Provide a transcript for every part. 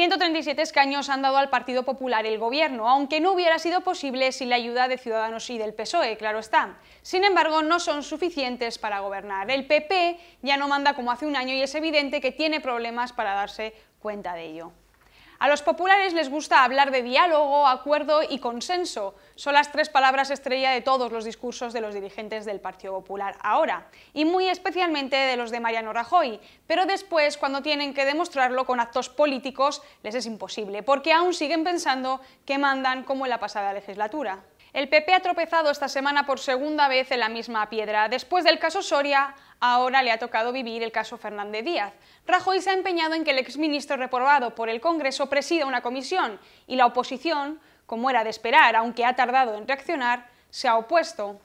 137 escaños han dado al Partido Popular el gobierno, aunque no hubiera sido posible sin la ayuda de Ciudadanos y del PSOE, claro está. Sin embargo, no son suficientes para gobernar. El PP ya no manda como hace un año y es evidente que tiene problemas para darse cuenta de ello. A los populares les gusta hablar de diálogo, acuerdo y consenso. Son las tres palabras estrella de todos los discursos de los dirigentes del Partido Popular ahora, y muy especialmente de los de Mariano Rajoy. Pero después, cuando tienen que demostrarlo con actos políticos, les es imposible, porque aún siguen pensando que mandan como en la pasada legislatura. El PP ha tropezado esta semana por segunda vez en la misma piedra. Después del caso Soria, ahora le ha tocado vivir el caso Fernández Díaz. Rajoy se ha empeñado en que el exministro reprobado por el Congreso presida una comisión y la oposición, como era de esperar, aunque ha tardado en reaccionar, se ha opuesto.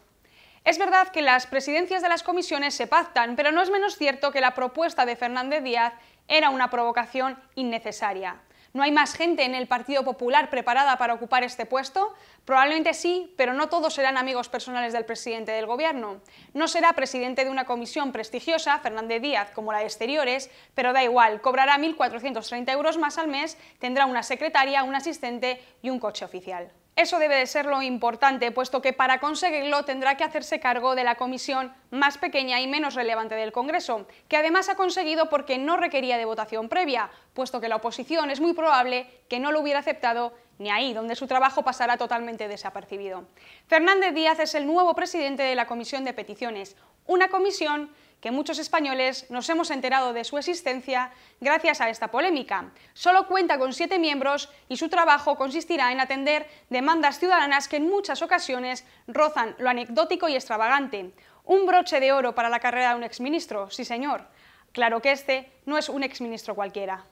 Es verdad que las presidencias de las comisiones se pactan, pero no es menos cierto que la propuesta de Fernández Díaz era una provocación innecesaria. ¿No hay más gente en el Partido Popular preparada para ocupar este puesto? Probablemente sí, pero no todos serán amigos personales del presidente del Gobierno. No será presidente de una comisión prestigiosa, Fernández Díaz, como la de Exteriores, pero da igual, cobrará 1.430 euros más al mes, tendrá una secretaria, un asistente y un coche oficial. Eso debe de ser lo importante, puesto que para conseguirlo tendrá que hacerse cargo de la comisión más pequeña y menos relevante del Congreso, que además ha conseguido porque no requería de votación previa, puesto que la oposición es muy probable que no lo hubiera aceptado ni ahí, donde su trabajo pasará totalmente desapercibido. Fernández Díaz es el nuevo presidente de la Comisión de Peticiones, una comisión que muchos españoles nos hemos enterado de su existencia gracias a esta polémica. Solo cuenta con siete miembros y su trabajo consistirá en atender demandas ciudadanas que en muchas ocasiones rozan lo anecdótico y extravagante. Un broche de oro para la carrera de un exministro, sí señor. Claro que este no es un exministro cualquiera.